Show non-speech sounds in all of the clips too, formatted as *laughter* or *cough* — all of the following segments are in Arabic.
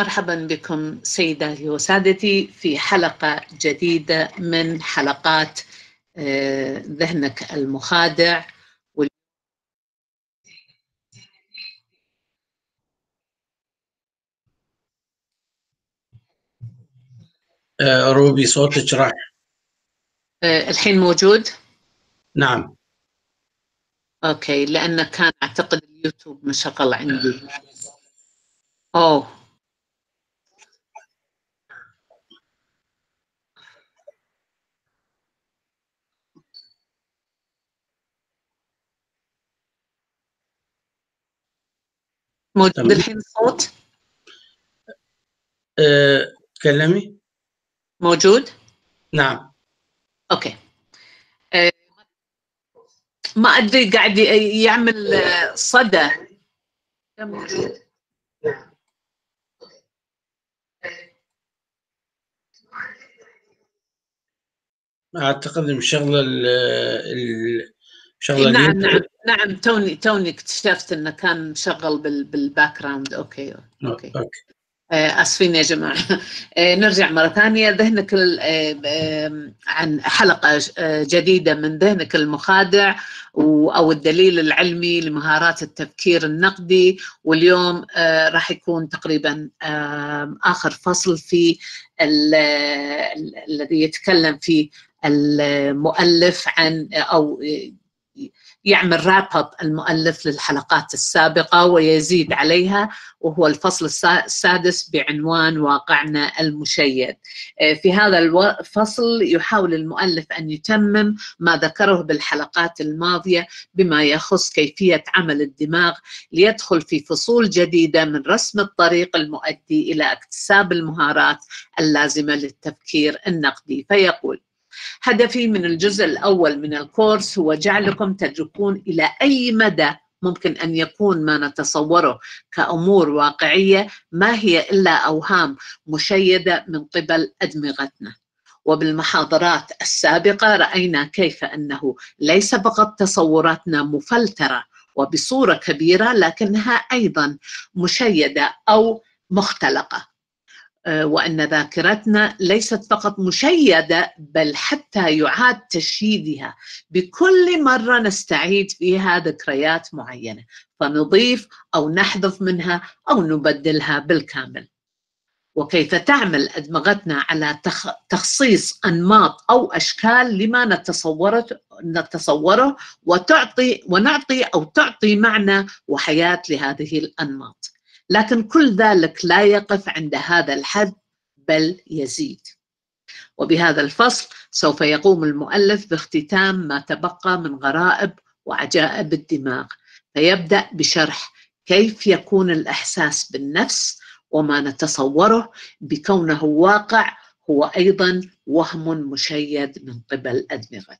مرحبا بكم سيداتي وسادتي في حلقة جديدة من حلقات آه، ذهنك المخادع آه، روبي صوتك راح آه، الحين موجود؟ نعم اوكي لأنه كان اعتقد اليوتيوب مشغل عندي اوه موجود الحين الصوت أه، كلمي موجود نعم اوكي آه، ما ادري قاعد يعمل آه، صدى موجود اعتقد مشغله شغله إيه، نعم نعم نعم توني توني اكتشفت انه كان شغل بالباك جراوند اوكي اوكي, آه، أوكي. إيه، اسفين يا جماعه *laughs* إيه، نرجع مره ثانيه ذهنك عن حلقه جديده من ذهنك المخادع او الدليل العلمي لمهارات التفكير النقدي واليوم راح يكون تقريبا اخر فصل في الذي يتكلم فيه المؤلف عن او يعمل راب اب المؤلف للحلقات السابقه ويزيد عليها وهو الفصل السادس بعنوان واقعنا المشيد. آه، في هذا الفصل يحاول المؤلف ان يتمم ما ذكره بالحلقات الماضيه بما يخص كيفيه عمل الدماغ ليدخل في فصول جديده من رسم الطريق المؤدي الى اكتساب المهارات اللازمه للتفكير النقدي فيقول هدفي من الجزء الأول من الكورس هو جعلكم تدركون إلى أي مدى ممكن أن يكون ما نتصوره كأمور واقعية ما هي إلا أوهام مشيدة من قبل أدمغتنا وبالمحاضرات السابقة رأينا كيف أنه ليس فقط تصوراتنا مفلترة وبصورة كبيرة لكنها أيضا مشيدة أو مختلقة آه، وان ذاكرتنا ليست فقط مشيده بل حتى يعاد تشييدها بكل مره نستعيد فيها ذكريات معينه فنضيف او نحذف منها او نبدلها بالكامل وكيف تعمل ادمغتنا على تخصيص انماط او اشكال لما نتصوره نتصوره وتعطي ونعطي او تعطي معنى وحياه لهذه الانماط لكن كل ذلك لا يقف عند هذا الحد بل يزيد وبهذا الفصل سوف يقوم المؤلف باختتام ما تبقى من غرائب وعجائب الدماغ فيبدا بشرح كيف يكون الاحساس بالنفس وما نتصوره بكونه واقع هو ايضا وهم مشيد من قبل ادمغتنا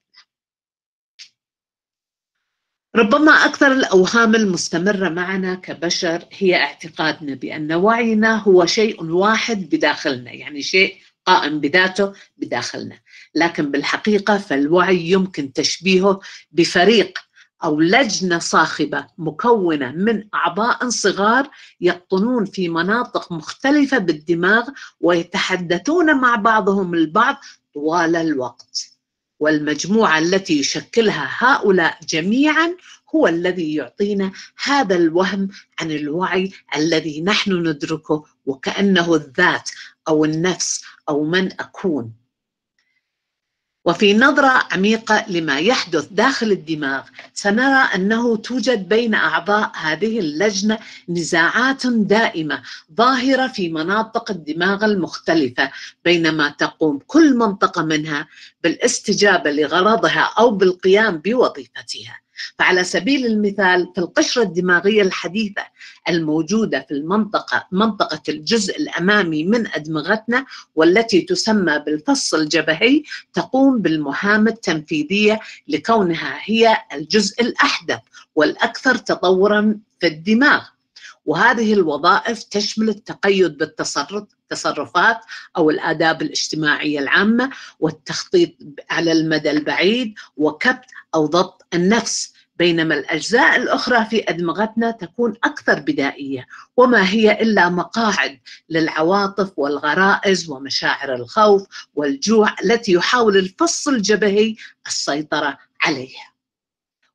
ربما أكثر الأوهام المستمرة معنا كبشر هي اعتقادنا بأن وعينا هو شيء واحد بداخلنا يعني شيء قائم بذاته بداخلنا لكن بالحقيقة فالوعي يمكن تشبيهه بفريق أو لجنة صاخبة مكونة من أعضاء صغار يقطنون في مناطق مختلفة بالدماغ ويتحدثون مع بعضهم البعض طوال الوقت والمجموعة التي يشكلها هؤلاء جميعا هو الذي يعطينا هذا الوهم عن الوعي الذي نحن ندركه وكأنه الذات أو النفس أو من أكون وفي نظرة عميقة لما يحدث داخل الدماغ سنرى أنه توجد بين أعضاء هذه اللجنة نزاعات دائمة ظاهرة في مناطق الدماغ المختلفة بينما تقوم كل منطقة منها بالاستجابة لغرضها أو بالقيام بوظيفتها فعلى سبيل المثال في القشرة الدماغية الحديثة الموجودة في المنطقة منطقة الجزء الأمامي من أدمغتنا والتي تسمى بالفص الجبهي تقوم بالمهام التنفيذية لكونها هي الجزء الأحدث والأكثر تطورا في الدماغ وهذه الوظائف تشمل التقيد بالتصرف التصرفات او الاداب الاجتماعيه العامه والتخطيط على المدى البعيد وكبت او ضبط النفس بينما الاجزاء الاخرى في ادمغتنا تكون اكثر بدائيه وما هي الا مقاعد للعواطف والغرائز ومشاعر الخوف والجوع التي يحاول الفص الجبهي السيطره عليها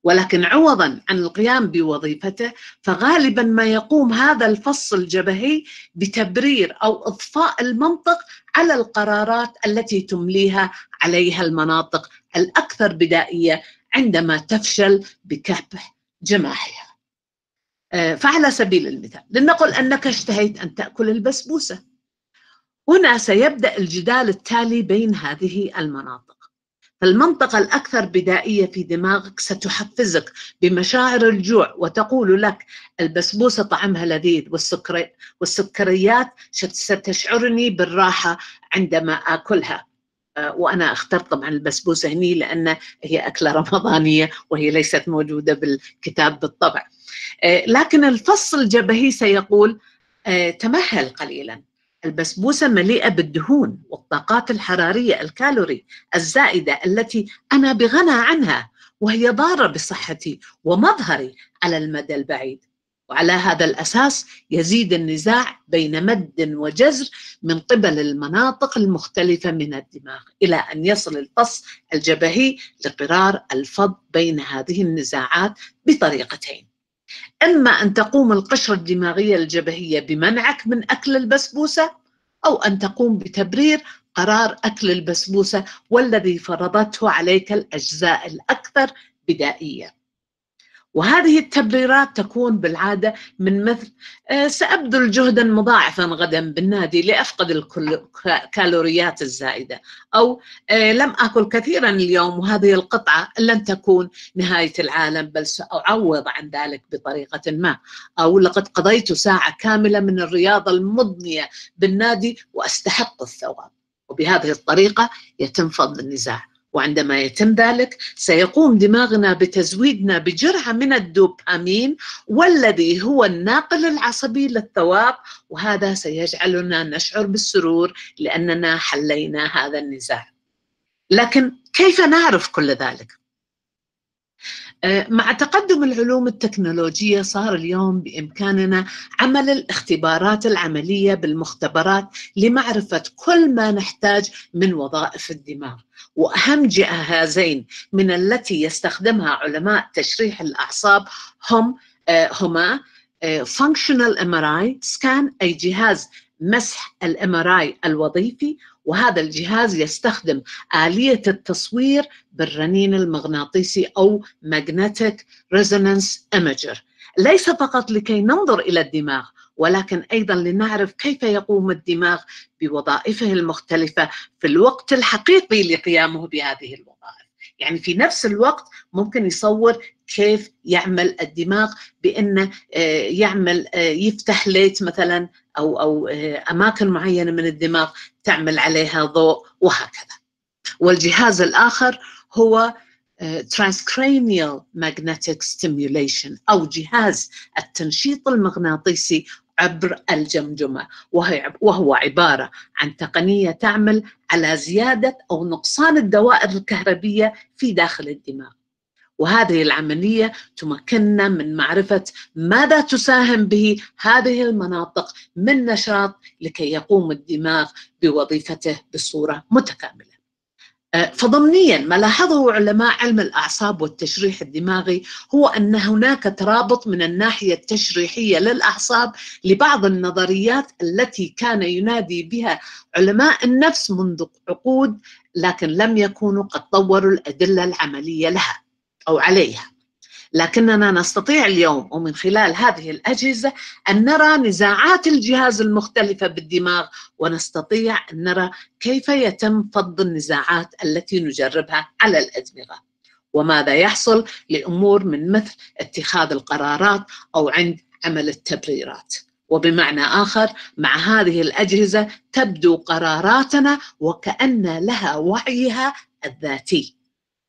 ولكن عوضا عن القيام بوظيفته فغالبا ما يقوم هذا الفص الجبهي بتبرير او اضفاء المنطق على القرارات التي تمليها عليها المناطق الاكثر بدائيه عندما تفشل بكبح جماحها. آه، فعلى سبيل المثال لنقل انك اشتهيت ان تاكل البسبوسه. هنا سيبدا الجدال التالي بين هذه المناطق. فالمنطقة الأكثر بدائية في دماغك ستحفزك بمشاعر الجوع وتقول لك البسبوسة طعمها لذيذ والسكري والسكريات ستشعرني بالراحة عندما آكلها آه، وانا اخترت طبعا البسبوسه هني لان هي اكله رمضانيه وهي ليست موجوده بالكتاب بالطبع آه، لكن الفص الجبهي سيقول آه، تمهل قليلا البسبوسة مليئة بالدهون والطاقات الحرارية الكالوري الزائدة التي أنا بغنى عنها وهي ضارة بصحتي ومظهري على المدى البعيد وعلى هذا الأساس يزيد النزاع بين مد وجزر من قبل المناطق المختلفة من الدماغ إلى أن يصل الفص الجبهي لقرار الفض بين هذه النزاعات بطريقتين إما أن تقوم القشرة الدماغية الجبهية بمنعك من أكل البسبوسة أو أن تقوم بتبرير قرار أكل البسبوسة والذي فرضته عليك الأجزاء الأكثر بدائية وهذه التبريرات تكون بالعادة من مثل آه، سأبذل جهدا مضاعفا غدا بالنادي لأفقد الكالوريات الزائدة أو آه، لم أكل كثيرا اليوم وهذه القطعة لن تكون نهاية العالم بل سأعوض عن ذلك بطريقة ما أو لقد قضيت ساعة كاملة من الرياضة المضنية بالنادي وأستحق الثواب وبهذه الطريقة يتم فض النزاع وعندما يتم ذلك سيقوم دماغنا بتزويدنا بجرعة من الدوبامين والذي هو الناقل العصبي للثواب وهذا سيجعلنا نشعر بالسرور لأننا حلينا هذا النزاع لكن كيف نعرف كل ذلك؟ آه، مع تقدم العلوم التكنولوجية صار اليوم بإمكاننا عمل الاختبارات العملية بالمختبرات لمعرفة كل ما نحتاج من وظائف الدماغ وأهم جهازين من التي يستخدمها علماء تشريح الأعصاب هم آه، هما فانكشنال ام ار اي سكان اي جهاز مسح الام ار اي الوظيفي وهذا الجهاز يستخدم آلية التصوير بالرنين المغناطيسي أو magnetic resonance imager ليس فقط لكي ننظر إلى الدماغ ولكن أيضا لنعرف كيف يقوم الدماغ بوظائفه المختلفة في الوقت الحقيقي لقيامه بهذه الوظائف يعني في نفس الوقت ممكن يصور كيف يعمل الدماغ بأنه آه، يعمل آه، يفتح ليت مثلا أو, أو آه، أماكن معينة من الدماغ تعمل عليها ضوء وهكذا والجهاز الآخر هو transcranial magnetic stimulation أو جهاز التنشيط المغناطيسي عبر الجمجمة وهو عبارة عن تقنية تعمل على زيادة أو نقصان الدوائر الكهربية في داخل الدماغ وهذه العملية تمكننا من معرفة ماذا تساهم به هذه المناطق من نشاط لكي يقوم الدماغ بوظيفته بصورة متكاملة آه، فضمنيا ما لاحظه علماء علم الاعصاب والتشريح الدماغي هو ان هناك ترابط من الناحيه التشريحيه للاعصاب لبعض النظريات التي كان ينادي بها علماء النفس منذ عقود لكن لم يكونوا قد طوروا الادله العمليه لها او عليها. لكننا نستطيع اليوم ومن خلال هذه الأجهزة أن نرى نزاعات الجهاز المختلفة بالدماغ ونستطيع أن نرى كيف يتم فض النزاعات التي نجربها على الأدمغة وماذا يحصل لأمور من مثل اتخاذ القرارات أو عند عمل التبريرات وبمعنى آخر مع هذه الأجهزة تبدو قراراتنا وكأن لها وعيها الذاتي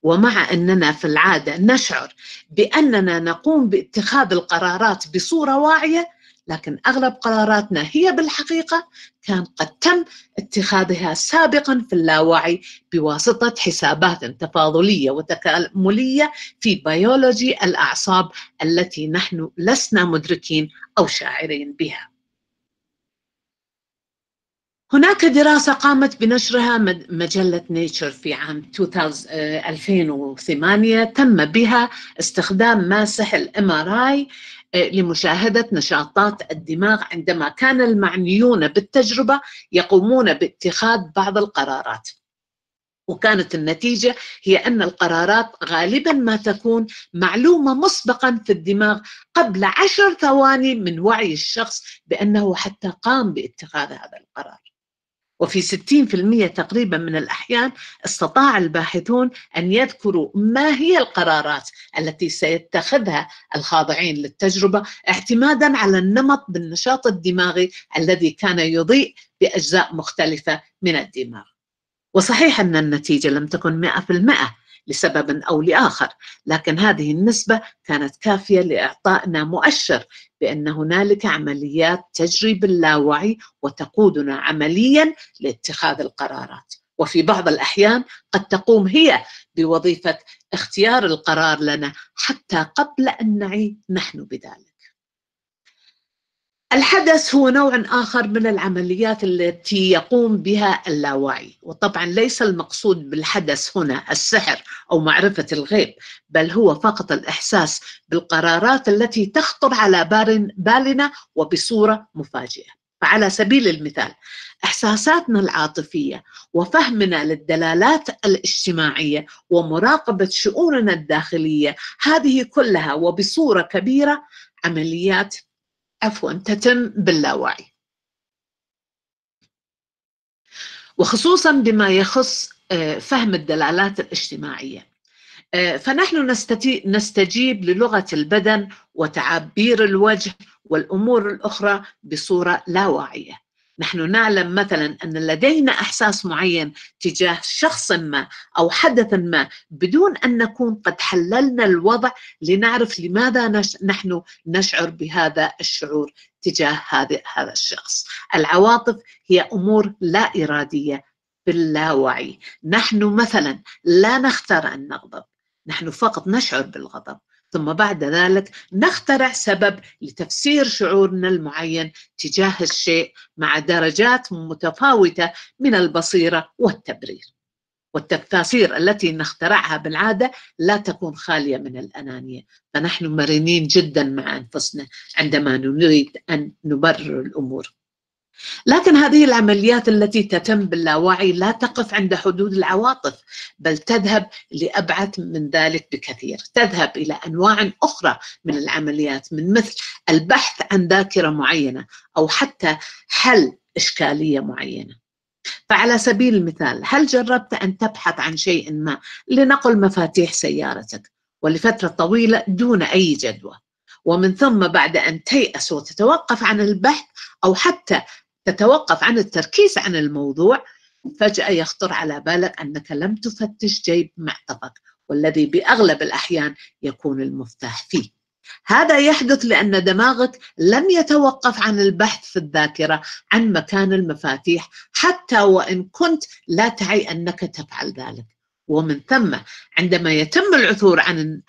ومع اننا في العاده نشعر باننا نقوم باتخاذ القرارات بصوره واعيه لكن اغلب قراراتنا هي بالحقيقه كان قد تم اتخاذها سابقا في اللاوعي بواسطه حسابات تفاضليه وتكامليه في بيولوجي الاعصاب التي نحن لسنا مدركين او شاعرين بها. هناك دراسة قامت بنشرها مجلة نيتشر في عام 2008 آه، تم بها استخدام ماسح الام ار آه، اي لمشاهدة نشاطات الدماغ عندما كان المعنيون بالتجربة يقومون باتخاذ بعض القرارات وكانت النتيجة هي أن القرارات غالبا ما تكون معلومة مسبقا في الدماغ قبل عشر ثواني من وعي الشخص بأنه حتى قام باتخاذ هذا القرار وفي 60% تقريبا من الأحيان استطاع الباحثون أن يذكروا ما هي القرارات التي سيتخذها الخاضعين للتجربة اعتمادا على النمط بالنشاط الدماغي الذي كان يضيء بأجزاء مختلفة من الدماغ وصحيح أن النتيجة لم تكن 100% لسبب أو لآخر لكن هذه النسبة كانت كافية لإعطائنا مؤشر بأن هنالك عمليات تجري باللاوعي وتقودنا عمليا لاتخاذ القرارات وفي بعض الأحيان قد تقوم هي بوظيفة اختيار القرار لنا حتى قبل أن نعي نحن بذلك الحدث هو نوع آخر من العمليات التي يقوم بها اللاوعي وطبعا ليس المقصود بالحدث هنا السحر أو معرفة الغيب بل هو فقط الإحساس بالقرارات التي تخطر على بالنا وبصورة مفاجئة فعلى سبيل المثال إحساساتنا العاطفية وفهمنا للدلالات الاجتماعية ومراقبة شؤوننا الداخلية هذه كلها وبصورة كبيرة عمليات عفوا تتم باللاوعي وخصوصا بما يخص آه، فهم الدلالات الاجتماعيه آه، فنحن نستجيب للغه البدن وتعابير الوجه والامور الاخرى بصوره لا واعيه نحن نعلم مثلا أن لدينا إحساس معين تجاه شخص ما أو حدث ما بدون أن نكون قد حللنا الوضع لنعرف لماذا نحن نشعر بهذا الشعور تجاه هذا الشخص العواطف هي أمور لا إرادية باللاوعي نحن مثلا لا نختار أن نغضب نحن فقط نشعر بالغضب ثم بعد ذلك نخترع سبب لتفسير شعورنا المعين تجاه الشيء مع درجات متفاوتة من البصيرة والتبرير والتفاسير التي نخترعها بالعادة لا تكون خالية من الأنانية فنحن مرنين جدا مع أنفسنا عندما نريد أن نبرر الأمور لكن هذه العمليات التي تتم باللاوعي لا تقف عند حدود العواطف بل تذهب لأبعد من ذلك بكثير تذهب إلى أنواع أخرى من العمليات من مثل البحث عن ذاكرة معينة أو حتى حل إشكالية معينة فعلى سبيل المثال هل جربت أن تبحث عن شيء ما لنقل مفاتيح سيارتك ولفترة طويلة دون أي جدوى ومن ثم بعد أن تيأس وتتوقف عن البحث أو حتى تتوقف عن التركيز عن الموضوع فجأة يخطر على بالك أنك لم تفتش جيب معطفك والذي بأغلب الأحيان يكون المفتاح فيه هذا يحدث لأن دماغك لم يتوقف عن البحث في الذاكرة عن مكان المفاتيح حتى وإن كنت لا تعي أنك تفعل ذلك ومن ثم عندما يتم العثور عن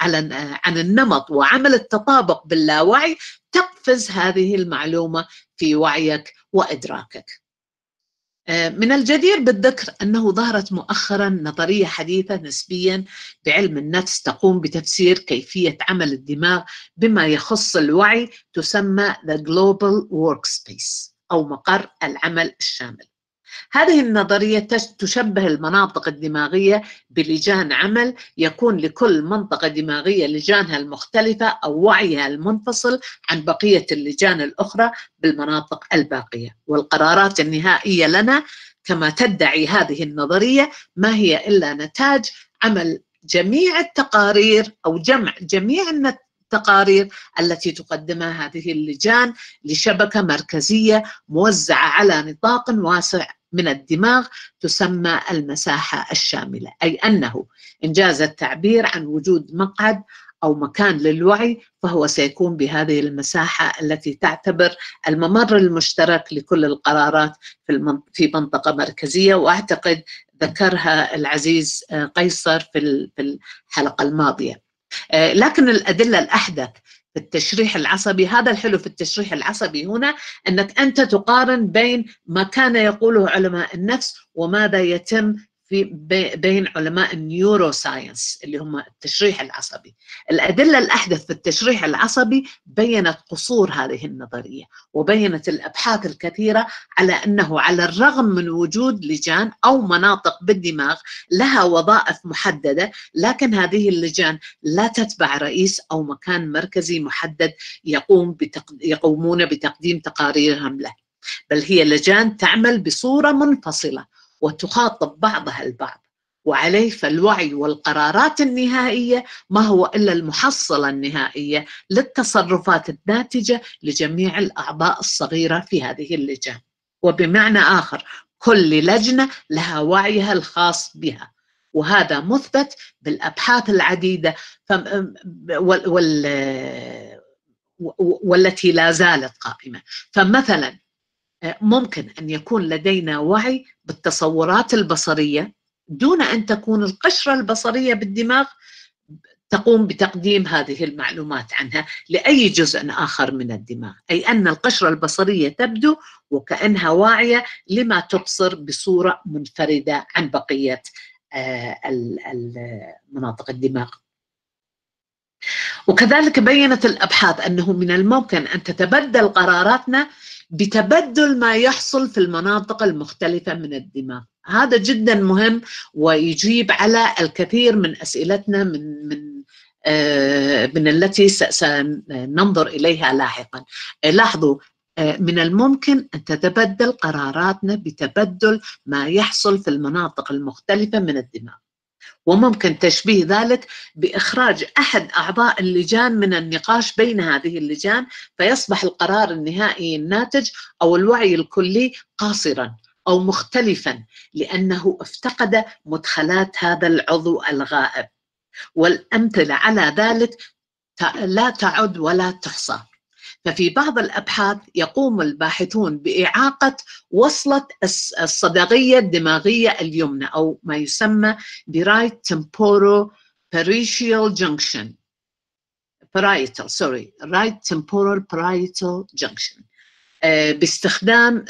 عن النمط وعمل التطابق باللاوعي تقفز هذه المعلومه في وعيك وادراكك. آه، من الجدير بالذكر انه ظهرت مؤخرا نظريه حديثه نسبيا بعلم النفس تقوم بتفسير كيفيه عمل الدماغ بما يخص الوعي تسمى The Global Workspace او مقر العمل الشامل. هذه النظرية تشبه المناطق الدماغية بلجان عمل يكون لكل منطقة دماغية لجانها المختلفة أو وعيها المنفصل عن بقية اللجان الأخرى بالمناطق الباقية والقرارات النهائية لنا كما تدعي هذه النظرية ما هي إلا نتاج عمل جميع التقارير أو جمع جميع التقارير التي تقدمها هذه اللجان لشبكة مركزية موزعة على نطاق واسع من الدماغ تسمى المساحة الشاملة أي أنه إن جاز التعبير عن وجود مقعد أو مكان للوعي فهو سيكون بهذه المساحة التي تعتبر الممر المشترك لكل القرارات في, في منطقة مركزية وأعتقد ذكرها العزيز آه، قيصر في الحلقة الماضية آه، لكن الأدلة الأحدث في التشريح العصبي هذا الحلو في التشريح العصبي هنا أنك أنت تقارن بين ما كان يقوله علماء النفس وماذا يتم في بين علماء النيوروساينس اللي هم التشريح العصبي الأدلة الأحدث في التشريح العصبي بيّنت قصور هذه النظرية وبيّنت الأبحاث الكثيرة على أنه على الرغم من وجود لجان أو مناطق بالدماغ لها وظائف محددة لكن هذه اللجان لا تتبع رئيس أو مكان مركزي محدد يقوم بتق... يقومون بتقديم تقاريرهم له بل هي لجان تعمل بصورة منفصلة وتخاطب بعضها البعض وعليه فالوعي والقرارات النهائية ما هو إلا المحصلة النهائية للتصرفات الناتجة لجميع الأعضاء الصغيرة في هذه اللجان وبمعنى آخر كل لجنة لها وعيها الخاص بها وهذا مثبت بالأبحاث العديدة والتي لا زالت قائمة فمثلا آه، ممكن ان يكون لدينا وعي بالتصورات البصريه دون ان تكون القشره البصريه بالدماغ تقوم بتقديم هذه المعلومات عنها لاي جزء اخر من الدماغ، اي ان القشره البصريه تبدو وكانها واعيه لما تبصر بصوره منفرده عن بقيه آه، مناطق الدماغ. وكذلك بينت الابحاث انه من الممكن ان تتبدل قراراتنا بتبدل ما يحصل في المناطق المختلفة من الدماغ هذا جدا مهم ويجيب على الكثير من أسئلتنا من من آه، من التي سننظر إليها لاحقا لاحظوا آه، من الممكن أن تتبدل قراراتنا بتبدل ما يحصل في المناطق المختلفة من الدماغ وممكن تشبيه ذلك باخراج احد اعضاء اللجان من النقاش بين هذه اللجان فيصبح القرار النهائي الناتج او الوعي الكلي قاصرا او مختلفا لانه افتقد مدخلات هذا العضو الغائب والامثله على ذلك لا تعد ولا تحصى ففي بعض الأبحاث يقوم الباحثون بإعاقة وصلة الصدغية الدماغية اليمنى أو ما يسمى برايت تمبورو parietal junction parietal sorry right temporal parietal junction آه، باستخدام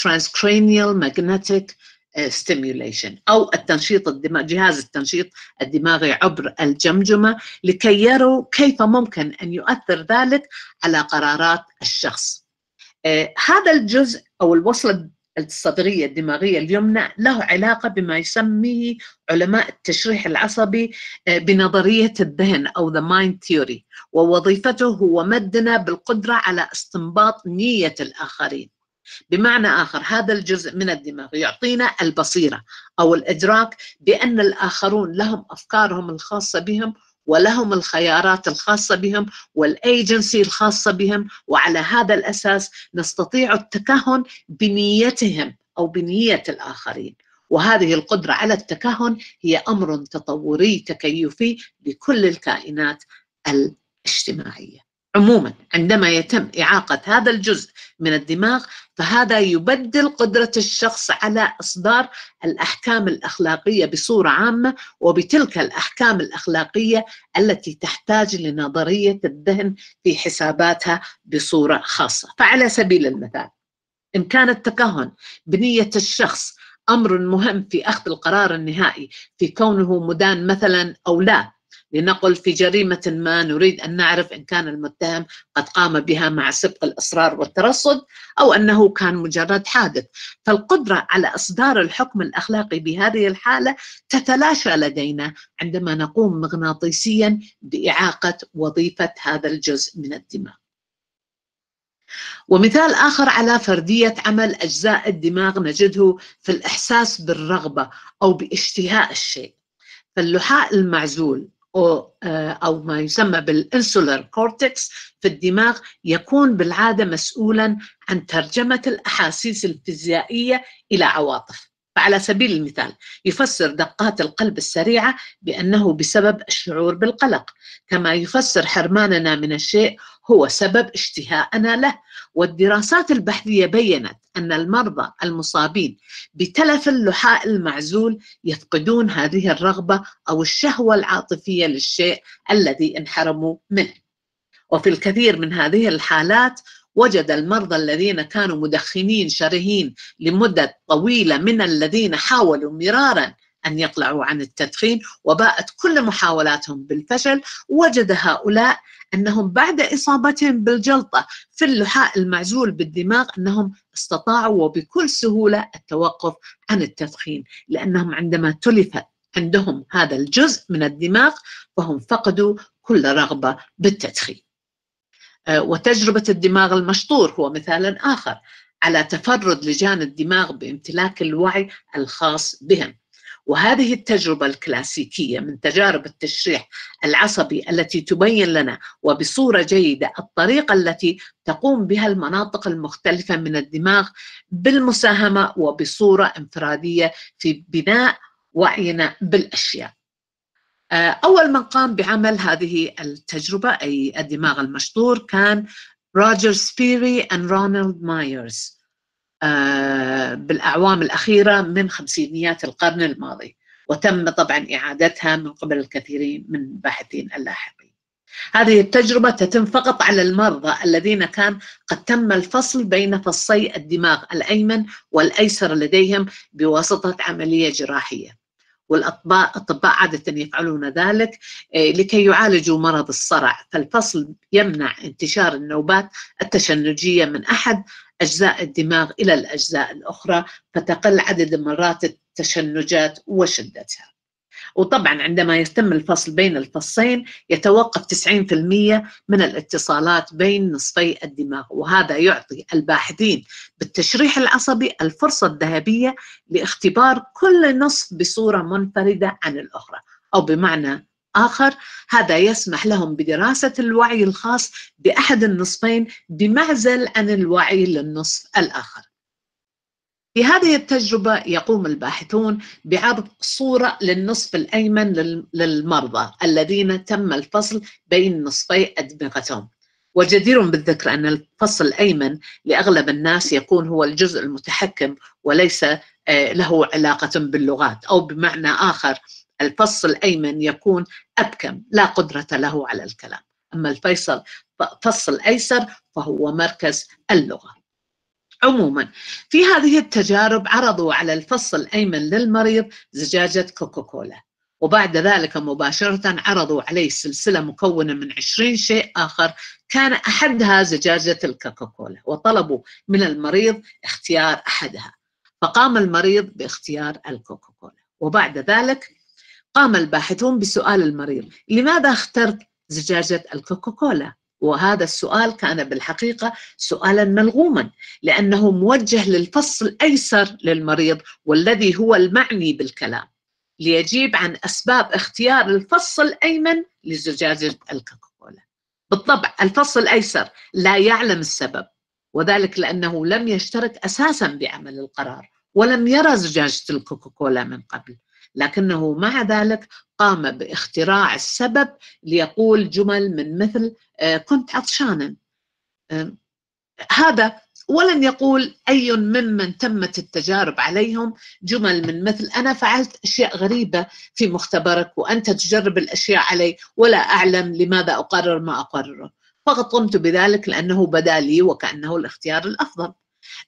transcranial magnetic آه، stimulation أو التنشيط الدماغ جهاز التنشيط الدماغي عبر الجمجمة لكي يروا كيف ممكن أن يؤثر ذلك على قرارات الشخص آه، هذا الجزء أو الوصلة الصدرية الدماغية اليمنى له علاقة بما يسميه علماء التشريح العصبي آه، بنظرية الذهن أو ذا مايند ثيوري ووظيفته هو مدنا بالقدرة على استنباط نية الآخرين بمعنى اخر هذا الجزء من الدماغ يعطينا البصيره او الادراك بان الاخرون لهم افكارهم الخاصه بهم ولهم الخيارات الخاصه بهم والايجنسي الخاصه بهم وعلى هذا الاساس نستطيع التكهن بنيتهم او بنيه الاخرين وهذه القدره على التكهن هي امر تطوري تكيفي لكل الكائنات الاجتماعيه عموما عندما يتم إعاقة هذا الجزء من الدماغ فهذا يبدل قدرة الشخص على إصدار الأحكام الأخلاقية بصورة عامة وبتلك الأحكام الأخلاقية التي تحتاج لنظرية الذهن في حساباتها بصورة خاصة فعلى سبيل المثال إن كان التكهن بنية الشخص أمر مهم في أخذ القرار النهائي في كونه مدان مثلا أو لا لنقل في جريمة ما نريد أن نعرف إن كان المتهم قد قام بها مع سبق الإصرار والترصد أو أنه كان مجرد حادث فالقدرة على إصدار الحكم الأخلاقي بهذه الحالة تتلاشى لدينا عندما نقوم مغناطيسيا بإعاقة وظيفة هذا الجزء من الدماغ ومثال آخر على فردية عمل أجزاء الدماغ نجده في الإحساس بالرغبة أو باشتهاء الشيء فاللحاء المعزول آه، أو ما يسمى بالإنسولار كورتكس في الدماغ يكون بالعادة مسؤولا عن ترجمة الأحاسيس الفيزيائية إلى عواطف فعلى سبيل المثال يفسر دقات القلب السريعة بأنه بسبب الشعور بالقلق كما يفسر حرماننا من الشيء هو سبب اشتهاءنا له والدراسات البحثية بيّنت أن المرضى المصابين بتلف اللحاء المعزول يفقدون هذه الرغبة أو الشهوة العاطفية للشيء الذي انحرموا منه وفي الكثير من هذه الحالات وجد المرضى الذين كانوا مدخنين شرهين لمدة طويلة من الذين حاولوا مرارا أن يقلعوا عن التدخين وباءت كل محاولاتهم بالفشل وجد هؤلاء أنهم بعد إصابتهم بالجلطة في اللحاء المعزول بالدماغ أنهم استطاعوا وبكل سهولة التوقف عن التدخين لأنهم عندما تلف عندهم هذا الجزء من الدماغ فهم فقدوا كل رغبة بالتدخين آه، وتجربة الدماغ المشطور هو مثال آخر على تفرد لجان الدماغ بامتلاك الوعي الخاص بهم وهذه التجربة الكلاسيكية من تجارب التشريح العصبي التي تبين لنا وبصورة جيدة الطريقة التي تقوم بها المناطق المختلفة من الدماغ بالمساهمة وبصورة انفرادية في بناء وعينا بالأشياء آه، أول من قام بعمل هذه التجربة أي الدماغ المشطور كان روجر سبيري أند رونالد مايرز آه، بالأعوام الأخيرة من خمسينيات القرن الماضي وتم طبعا إعادتها من قبل الكثيرين من باحثين اللاحقين هذه التجربة تتم فقط على المرضى الذين كان قد تم الفصل بين فصي الدماغ الأيمن والأيسر لديهم بواسطة عملية جراحية والأطباء الأطباء عادة يفعلون ذلك آه، لكي يعالجوا مرض الصرع فالفصل يمنع انتشار النوبات التشنجية من أحد أجزاء الدماغ إلى الأجزاء الأخرى فتقل عدد مرات التشنجات وشدتها وطبعا عندما يتم الفصل بين الفصين يتوقف 90% من الاتصالات بين نصفي الدماغ وهذا يعطي الباحثين بالتشريح العصبي الفرصة الذهبية لاختبار كل نصف بصورة منفردة عن الأخرى أو بمعنى آخر هذا يسمح لهم بدراسة الوعي الخاص بأحد النصفين بمعزل عن الوعي للنصف الآخر في هذه التجربة يقوم الباحثون بعرض صورة للنصف الأيمن للمرضى الذين تم الفصل بين نصفي أدمغتهم وجدير بالذكر أن الفصل الأيمن لأغلب الناس يكون هو الجزء المتحكم وليس آه، له علاقة باللغات أو بمعنى آخر الفص الأيمن يكون أبكم لا قدرة له على الكلام أما الفيصل فصل أيسر فهو مركز اللغة عموما في هذه التجارب عرضوا على الفص الأيمن للمريض زجاجة كوكاكولا وبعد ذلك مباشرة عرضوا عليه سلسلة مكونة من 20 شيء آخر كان أحدها زجاجة الكوكاكولا وطلبوا من المريض اختيار أحدها فقام المريض باختيار الكوكاكولا وبعد ذلك قام الباحثون بسؤال المريض لماذا اخترت زجاجة الكوكاكولا وهذا السؤال كان بالحقيقه سؤالا ملغوما لانه موجه للفص الايسر للمريض والذي هو المعني بالكلام ليجيب عن اسباب اختيار الفص الايمن لزجاجه الكوكولا. بالطبع الفص الايسر لا يعلم السبب وذلك لانه لم يشترك اساسا بعمل القرار ولم يرى زجاجه الكوكولا من قبل لكنه مع ذلك قام باختراع السبب ليقول جمل من مثل آه، كنت عطشانا هذا ولن يقول أي ممن تمت التجارب عليهم جمل من مثل أنا فعلت أشياء غريبة في مختبرك وأنت تجرب الأشياء علي ولا أعلم لماذا أقرر ما أقرره فقط قمت بذلك لأنه بدا لي وكأنه الاختيار الأفضل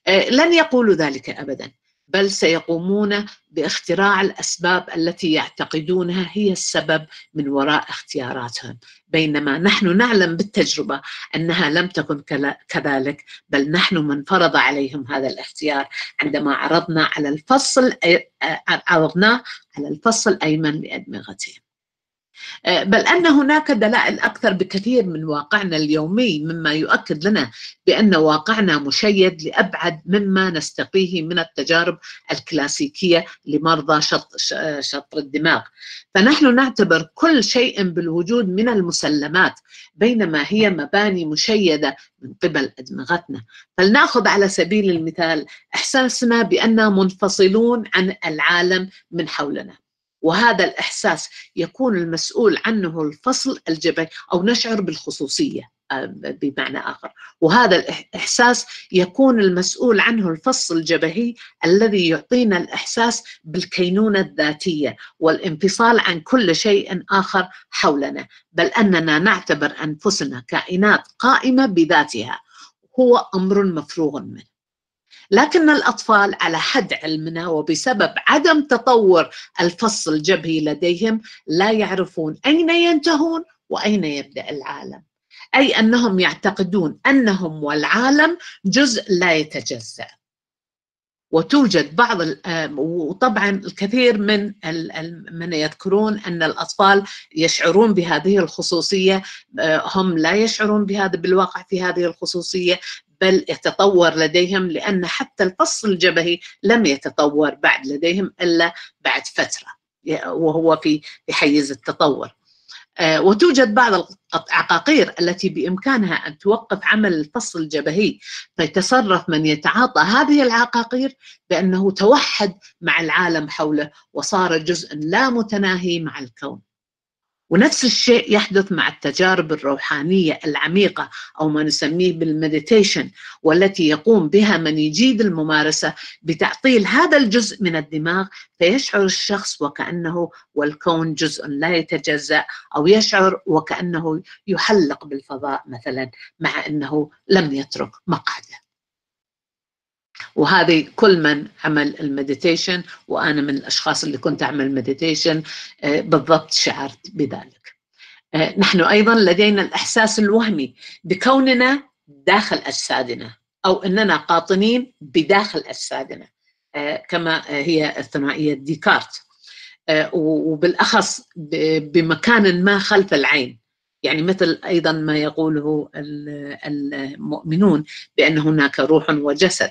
آه، لن يقولوا ذلك أبدا بل سيقومون باختراع الاسباب التي يعتقدونها هي السبب من وراء اختياراتهم بينما نحن نعلم بالتجربه انها لم تكن كذلك بل نحن من فرض عليهم هذا الاختيار عندما عرضنا على الفصل عرضناه على الفصل الايمن لادمغتهم آه، بل ان هناك دلائل اكثر بكثير من واقعنا اليومي مما يؤكد لنا بان واقعنا مشيد لابعد مما نستقيه من التجارب الكلاسيكيه لمرضى آه، شطر الدماغ فنحن نعتبر كل شيء بالوجود من المسلمات بينما هي مباني مشيده من قبل ادمغتنا فلناخذ على سبيل المثال احساسنا باننا منفصلون عن العالم من حولنا وهذا الإحساس يكون المسؤول عنه الفصل الجبهي أو نشعر بالخصوصية آه، بمعنى آخر وهذا الإحساس يكون المسؤول عنه الفصل الجبهي الذي يعطينا الإحساس بالكينونة الذاتية والانفصال عن كل شيء آخر حولنا بل أننا نعتبر أنفسنا كائنات قائمة بذاتها هو أمر مفروغ منه لكن الأطفال على حد علمنا وبسبب عدم تطور الفص الجبهي لديهم لا يعرفون أين ينتهون وأين يبدأ العالم أي أنهم يعتقدون أنهم والعالم جزء لا يتجزأ وتوجد بعض آه، وطبعا الكثير من من يذكرون ان الاطفال يشعرون بهذه الخصوصيه آه، هم لا يشعرون بهذا بالواقع في هذه الخصوصيه بل يتطور لديهم لان حتى الفص الجبهي لم يتطور بعد لديهم الا بعد فتره وهو في في حيز التطور آه، وتوجد بعض العقاقير التي بإمكانها أن توقف عمل الفصل الجبهي فيتصرف من يتعاطى هذه العقاقير بأنه توحد مع العالم حوله وصار جزء لا متناهي مع الكون ونفس الشيء يحدث مع التجارب الروحانية العميقة أو ما نسميه بالمديتيشن والتي يقوم بها من يجيد الممارسة بتعطيل هذا الجزء من الدماغ فيشعر الشخص وكأنه والكون جزء لا يتجزأ أو يشعر وكأنه يحلق بالفضاء مثلا مع أنه لم يترك مقعده وهذه كل من عمل المديتيشن وانا من الاشخاص اللي كنت اعمل مديتيشن آه، بالضبط شعرت بذلك. آه، نحن ايضا لدينا الاحساس الوهمي بكوننا داخل اجسادنا او اننا قاطنين بداخل اجسادنا آه، كما هي الثنائيه ديكارت وبالاخص بمكان ما خلف العين يعني مثل ايضا ما يقوله المؤمنون بان هناك روح وجسد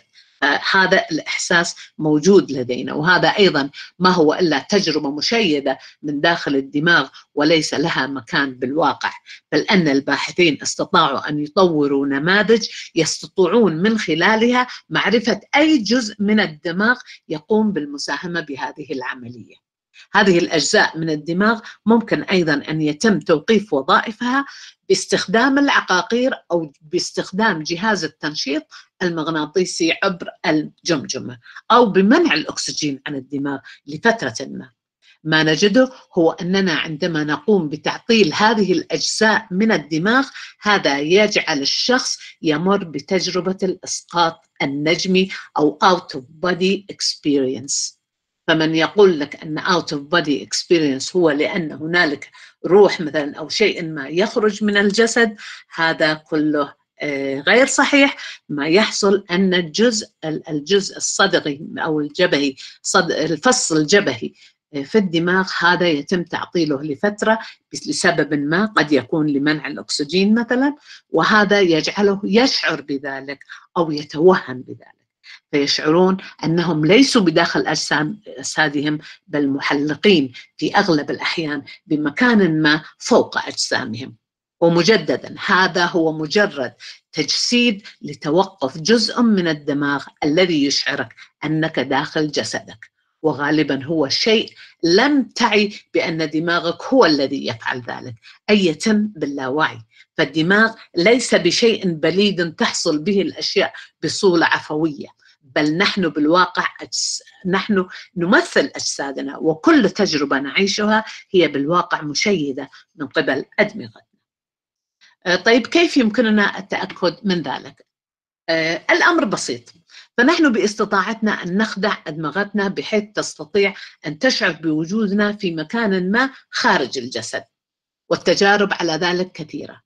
هذا الإحساس موجود لدينا وهذا أيضا ما هو إلا تجربة مشيدة من داخل الدماغ وليس لها مكان بالواقع بل أن الباحثين استطاعوا أن يطوروا نماذج يستطيعون من خلالها معرفة أي جزء من الدماغ يقوم بالمساهمة بهذه العملية هذه الأجزاء من الدماغ ممكن أيضا أن يتم توقيف وظائفها باستخدام العقاقير أو باستخدام جهاز التنشيط المغناطيسي عبر الجمجمة أو بمنع الأكسجين عن الدماغ لفترة ما ما نجده هو أننا عندما نقوم بتعطيل هذه الأجزاء من الدماغ هذا يجعل الشخص يمر بتجربة الإسقاط النجمي أو out of body experience فمن يقول لك أن اوت اوف بودي اكسبيرينس هو لأن هنالك روح مثلا أو شيء ما يخرج من الجسد هذا كله آه، غير صحيح ما يحصل أن الجزء الجزء الصدغي أو الجبهي الفص الجبهي آه، في الدماغ هذا يتم تعطيله لفترة لسبب ما قد يكون لمنع الأكسجين مثلا وهذا يجعله يشعر بذلك أو يتوهم بذلك فيشعرون انهم ليسوا بداخل اجسام اجسادهم بل محلقين في اغلب الاحيان بمكان ما فوق اجسامهم ومجددا هذا هو مجرد تجسيد لتوقف جزء من الدماغ الذي يشعرك انك داخل جسدك وغالبا هو شيء لم تعي بان دماغك هو الذي يفعل ذلك اي يتم باللاوعي فالدماغ ليس بشيء بليد تحصل به الاشياء بصوره عفويه بل نحن بالواقع أجس... نحن نمثل أجسادنا وكل تجربة نعيشها هي بالواقع مشيدة من قبل أدمغتنا آه، طيب كيف يمكننا التأكد من ذلك؟ آه، الأمر بسيط فنحن باستطاعتنا أن نخدع أدمغتنا بحيث تستطيع أن تشعر بوجودنا في مكان ما خارج الجسد والتجارب على ذلك كثيرة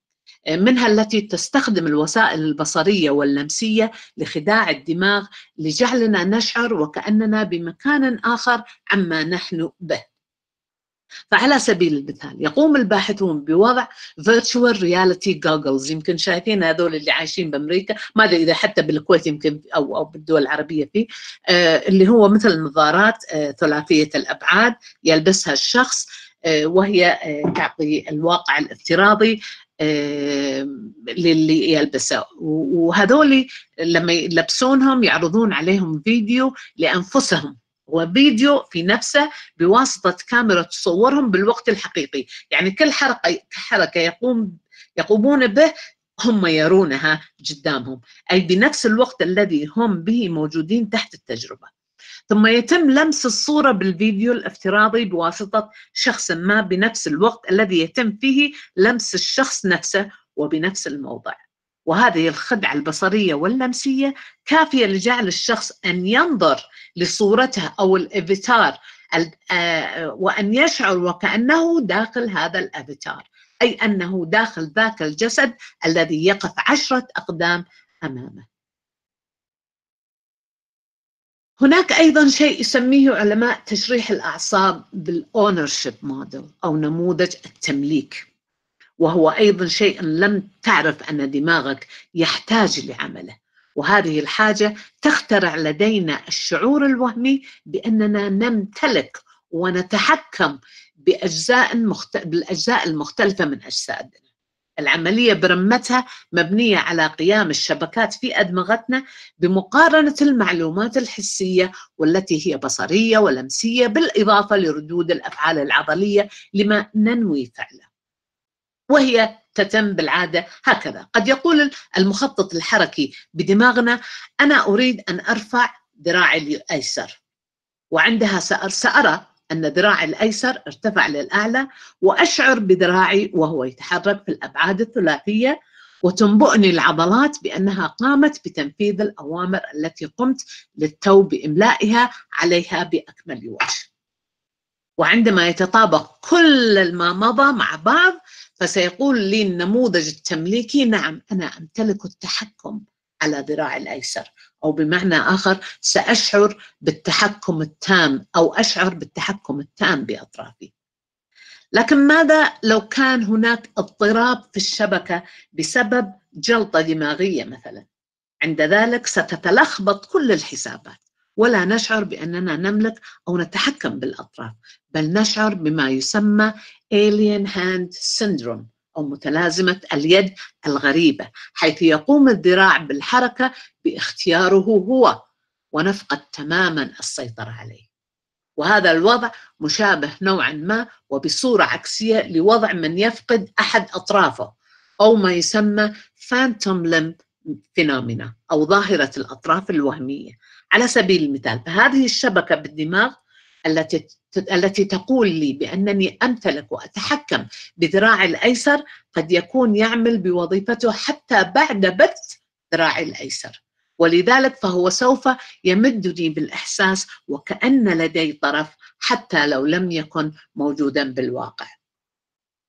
منها التي تستخدم الوسائل البصرية واللمسية لخداع الدماغ لجعلنا نشعر وكأننا بمكان آخر عما نحن به فعلى سبيل المثال يقوم الباحثون بوضع فيرتشوال رياليتي جوجلز يمكن شايفين هذول اللي عايشين بامريكا ما ادري اذا حتى بالكويت يمكن او او بالدول العربيه فيه آه اللي هو مثل نظارات آه ثلاثيه الابعاد يلبسها الشخص آه، وهي آه، تعطي الواقع الافتراضي للي يلبسه وهذول لما يلبسونهم يعرضون عليهم فيديو لانفسهم وفيديو في نفسه بواسطه كاميرا تصورهم بالوقت الحقيقي، يعني كل حركه حركه يقوم يقومون به هم يرونها قدامهم، اي بنفس الوقت الذي هم به موجودين تحت التجربه. ثم يتم لمس الصورة بالفيديو الافتراضي بواسطة شخص ما بنفس الوقت الذي يتم فيه لمس الشخص نفسه وبنفس الموضع وهذه الخدعة البصرية واللمسية كافية لجعل الشخص أن ينظر لصورته أو الأفتار آه، وأن يشعر وكأنه داخل هذا الأفتار أي أنه داخل ذاك الجسد الذي يقف عشرة أقدام أمامه هناك أيضا شيء يسميه علماء تشريح الأعصاب بالأونرشيب موديل أو نموذج التمليك وهو أيضا شيء لم تعرف أن دماغك يحتاج لعمله وهذه الحاجة تخترع لدينا الشعور الوهمي بأننا نمتلك ونتحكم بأجزاء مخت... بالأجزاء المختلفة من أجسادنا العملية برمتها مبنية على قيام الشبكات في أدمغتنا بمقارنة المعلومات الحسية والتي هي بصرية ولمسية بالإضافة لردود الأفعال العضلية لما ننوي فعله وهي تتم بالعادة هكذا قد يقول المخطط الحركي بدماغنا أنا أريد أن أرفع ذراعي الأيسر وعندها سأرى أن ذراعي الأيسر ارتفع للأعلى وأشعر بذراعي وهو يتحرك في الأبعاد الثلاثية وتنبؤني العضلات بأنها قامت بتنفيذ الأوامر التي قمت للتو بإملائها عليها بأكمل وجه وعندما يتطابق كل ما مضى مع بعض فسيقول لي النموذج التمليكي نعم أنا أمتلك التحكم على ذراعي الأيسر أو بمعنى آخر سأشعر بالتحكم التام أو أشعر بالتحكم التام بأطرافي لكن ماذا لو كان هناك اضطراب في الشبكة بسبب جلطة دماغية مثلا عند ذلك ستتلخبط كل الحسابات ولا نشعر بأننا نملك أو نتحكم بالأطراف بل نشعر بما يسمى Alien Hand Syndrome أو متلازمة اليد الغريبة حيث يقوم الذراع بالحركة باختياره هو ونفقد تماما السيطرة عليه وهذا الوضع مشابه نوعا ما وبصورة عكسية لوضع من يفقد أحد أطرافه أو ما يسمى فانتوم لم فينومينا أو ظاهرة الأطراف الوهمية على سبيل المثال فهذه الشبكة بالدماغ التي التي تقول لي بأنني أمتلك وأتحكم بذراعي الأيسر قد يكون يعمل بوظيفته حتى بعد بث ذراعي الأيسر ولذلك فهو سوف يمدني بالإحساس وكأن لدي طرف حتى لو لم يكن موجودا بالواقع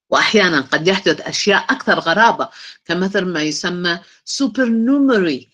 وأحيانا قد يحدث أشياء أكثر غرابة كمثل ما يسمى سوبر نومري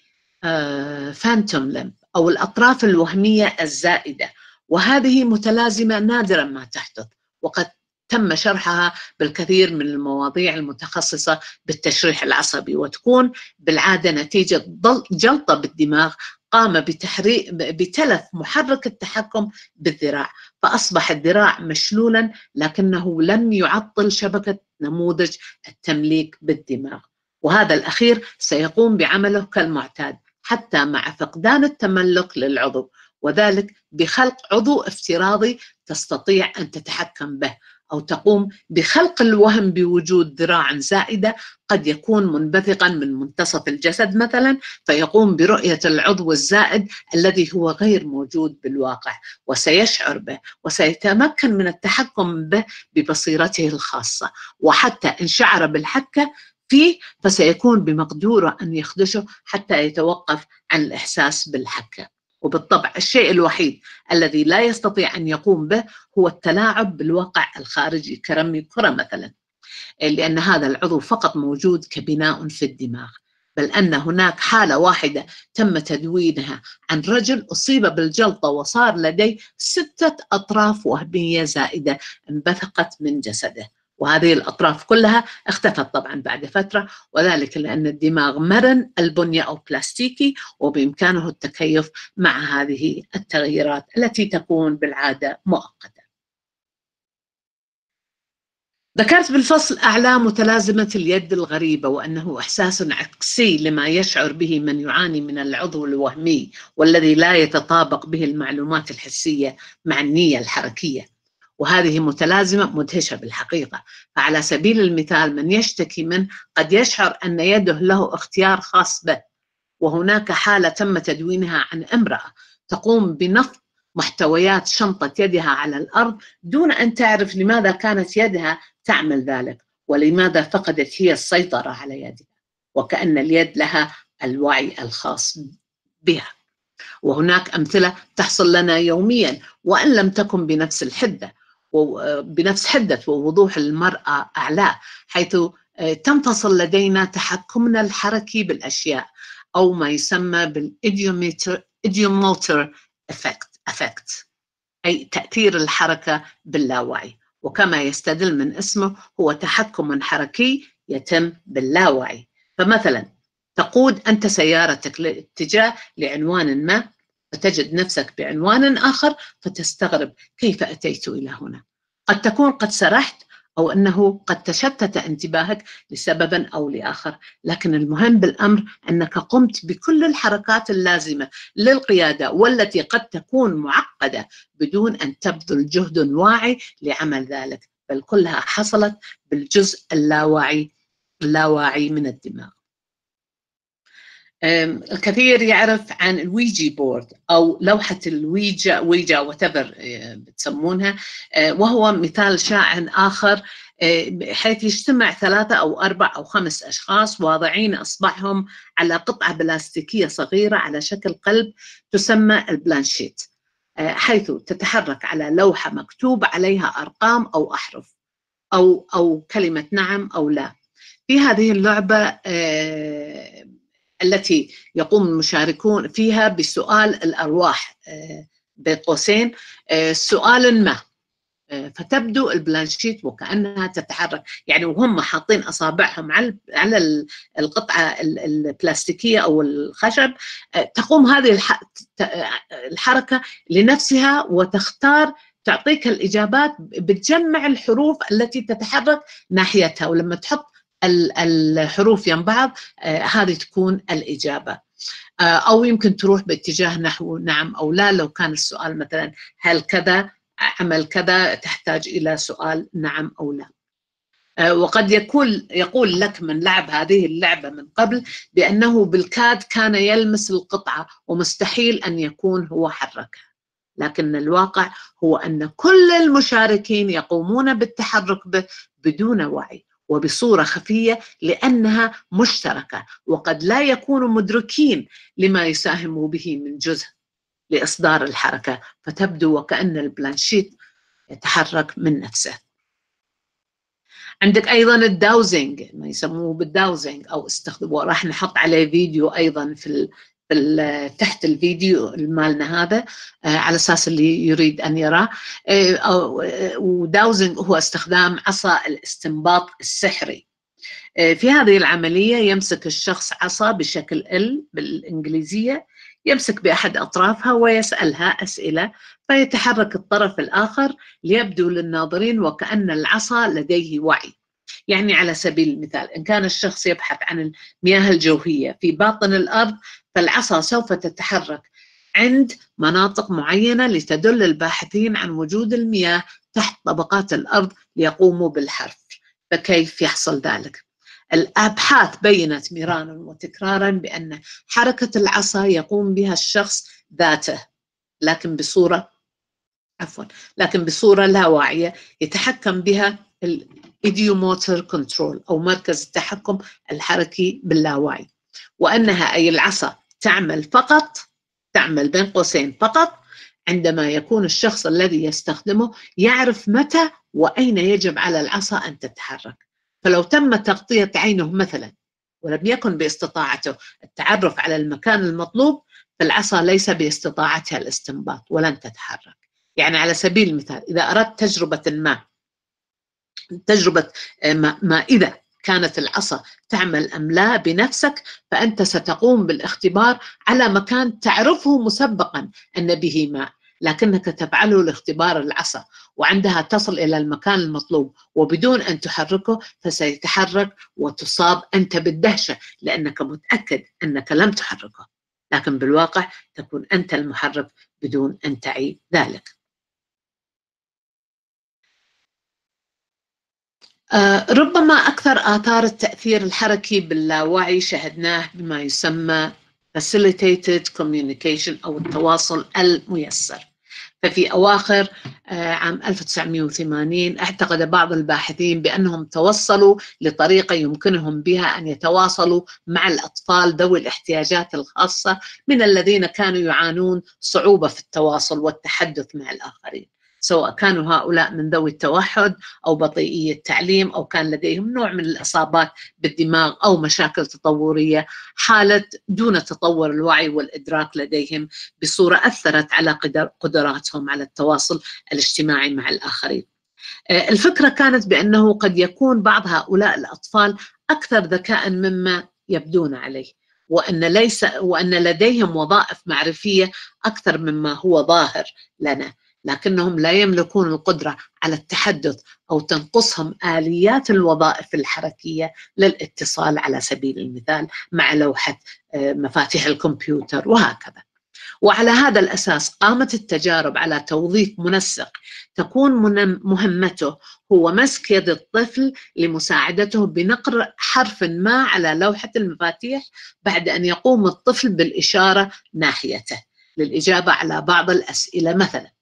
فانتوم لمب أو الأطراف الوهمية الزائدة وهذه متلازمة نادرا ما تحدث وقد تم شرحها بالكثير من المواضيع المتخصصة بالتشريح العصبي وتكون بالعادة نتيجة جلطة بالدماغ قام بتحريق بتلف محرك التحكم بالذراع فأصبح الذراع مشلولا لكنه لم يعطل شبكة نموذج التمليك بالدماغ وهذا الأخير سيقوم بعمله كالمعتاد حتى مع فقدان التملك للعضو وذلك بخلق عضو افتراضي تستطيع ان تتحكم به او تقوم بخلق الوهم بوجود ذراع زائده قد يكون منبثقا من منتصف الجسد مثلا فيقوم برؤيه العضو الزائد الذي هو غير موجود بالواقع وسيشعر به وسيتمكن من التحكم به ببصيرته الخاصه وحتى ان شعر بالحكه فيه فسيكون بمقدوره ان يخدشه حتى يتوقف عن الاحساس بالحكه وبالطبع الشيء الوحيد الذي لا يستطيع أن يقوم به هو التلاعب بالواقع الخارجي كرمي كرة مثلا لأن هذا العضو فقط موجود كبناء في الدماغ بل أن هناك حالة واحدة تم تدوينها عن رجل أصيب بالجلطة وصار لديه ستة أطراف وهمية زائدة انبثقت من جسده وهذه الأطراف كلها اختفت طبعا بعد فترة وذلك لأن الدماغ مرن البنية أو بلاستيكي وبإمكانه التكيف مع هذه التغييرات التي تكون بالعادة مؤقتة ذكرت بالفصل أعلى متلازمة اليد الغريبة وأنه إحساس عكسي لما يشعر به من يعاني من العضو الوهمي والذي لا يتطابق به المعلومات الحسية مع النية الحركية وهذه متلازمة مدهشة بالحقيقة فعلى سبيل المثال من يشتكي منه قد يشعر أن يده له اختيار خاص به وهناك حالة تم تدوينها عن امرأة تقوم بنفض محتويات شنطة يدها على الأرض دون أن تعرف لماذا كانت يدها تعمل ذلك ولماذا فقدت هي السيطرة على يدها وكأن اليد لها الوعي الخاص بها وهناك أمثلة تحصل لنا يوميا وإن لم تكن بنفس الحدة بنفس حدة ووضوح المرأة أعلى حيث آه، تم تصل لدينا تحكمنا الحركي بالأشياء أو ما يسمى بالإديوموتر إفكت, إفكت أي تأثير الحركة باللاوعي وكما يستدل من اسمه هو تحكم حركي يتم باللاوعي فمثلا تقود أنت سيارتك لاتجاه لعنوان ما فتجد نفسك بعنوان آخر فتستغرب كيف أتيت إلى هنا قد تكون قد سرحت أو أنه قد تشتت انتباهك لسبب أو لآخر لكن المهم بالأمر أنك قمت بكل الحركات اللازمة للقيادة والتي قد تكون معقدة بدون أن تبذل جهد واعي لعمل ذلك بل كلها حصلت بالجزء اللاواعي اللاواعي من الدماغ الكثير يعرف عن الويجي بورد او لوحه الويجا ويجا وتبر أه، تسمونها أه، وهو مثال شائع اخر أه، حيث يجتمع ثلاثة أو أربع أو خمس أشخاص واضعين أصبعهم على قطعة بلاستيكية صغيرة على شكل قلب تسمى البلانشيت حيث تتحرك على لوحة مكتوب عليها أرقام أو أحرف أو أو كلمة نعم أو لا في هذه اللعبة التي يقوم المشاركون فيها بسؤال الأرواح آه، بين قوسين آه، سؤال ما آه، فتبدو البلانشيت وكانها تتحرك يعني وهم حاطين اصابعهم على على القطعه البلاستيكيه او الخشب تقوم هذه الحركه لنفسها وتختار تعطيك الاجابات بتجمع الحروف التي تتحرك ناحيتها ولما تحط الحروف ين بعض آه، هذه تكون الإجابة آه، أو يمكن تروح باتجاه نحو نعم أو لا لو كان السؤال مثلا هل كذا عمل كذا تحتاج إلى سؤال نعم أو لا آه، وقد يقول يقول لك من لعب هذه اللعبه من قبل بانه بالكاد كان يلمس القطعه ومستحيل ان يكون هو حركها لكن الواقع هو ان كل المشاركين يقومون بالتحرك به بدون وعي وبصورة خفية لأنها مشتركة وقد لا يكونوا مدركين لما يساهموا به من جزء لإصدار الحركة فتبدو وكأن البلانشيت يتحرك من نفسه عندك أيضا الداوزنج ما يسموه بالداوزنج أو استخدم راح نحط عليه فيديو أيضا في تحت الفيديو مالنا هذا آه، على اساس اللي يريد ان يراه آه، آه، وداوزنج هو استخدام عصا الاستنباط السحري في هذه العملية يمسك الشخص عصا بشكل ال بالإنجليزية يمسك بأحد أطرافها ويسألها أسئلة فيتحرك الطرف الآخر ليبدو للناظرين وكأن العصا لديه وعي يعني على سبيل المثال إن كان الشخص يبحث عن المياه الجوفية في باطن الأرض فالعصا سوف تتحرك عند مناطق معينة لتدل الباحثين عن وجود المياه تحت طبقات الأرض ليقوموا بالحرف فكيف يحصل ذلك؟ الأبحاث بينت مرارا وتكرارا بأن حركة العصا يقوم بها الشخص ذاته لكن بصورة عفوا لكن بصورة لا واعية يتحكم بها الإيديوموتر كنترول أو مركز التحكم الحركي باللاوعي وأنها أي العصا تعمل فقط تعمل بين قوسين فقط عندما يكون الشخص الذي يستخدمه يعرف متى وأين يجب على العصا أن تتحرك فلو تم تغطية عينه مثلا ولم يكن باستطاعته التعرف على المكان المطلوب فالعصا ليس باستطاعتها الاستنباط ولن تتحرك يعني على سبيل المثال إذا أردت تجربة ما تجربة ما, اذا كانت العصا تعمل أم لا بنفسك فأنت ستقوم بالاختبار على مكان تعرفه مسبقا أن به ماء لكنك تفعله لاختبار العصا وعندها تصل إلى المكان المطلوب وبدون أن تحركه فسيتحرك وتصاب أنت بالدهشة لأنك متأكد أنك لم تحركه لكن بالواقع تكون أنت المحرك بدون أن تعي ذلك آه، ربما أكثر آثار التأثير الحركي باللاوعي شهدناه بما يسمى facilitated communication أو التواصل الميسر ففي أواخر آه، عام 1980 اعتقد بعض الباحثين بأنهم توصلوا لطريقة يمكنهم بها أن يتواصلوا مع الأطفال ذوي الاحتياجات الخاصة من الذين كانوا يعانون صعوبة في التواصل والتحدث مع الآخرين سواء كانوا هؤلاء من ذوي التوحد أو بطيئي التعليم أو كان لديهم نوع من الإصابات بالدماغ أو مشاكل تطورية حالة دون تطور الوعي والإدراك لديهم بصورة أثرت على قدراتهم على التواصل الاجتماعي مع الآخرين آه، الفكرة كانت بأنه قد يكون بعض هؤلاء الأطفال أكثر ذكاء مما يبدون عليه وأن, ليس وأن لديهم وظائف معرفية أكثر مما هو ظاهر لنا لكنهم لا يملكون القدرة على التحدث أو تنقصهم آليات الوظائف الحركية للاتصال على سبيل المثال مع لوحة آه، مفاتيح الكمبيوتر وهكذا وعلى هذا الأساس قامت التجارب على توظيف منسق تكون مهمته هو مسك يد الطفل لمساعدته بنقر حرف ما على لوحة المفاتيح بعد أن يقوم الطفل بالإشارة ناحيته للإجابة على بعض الأسئلة مثلا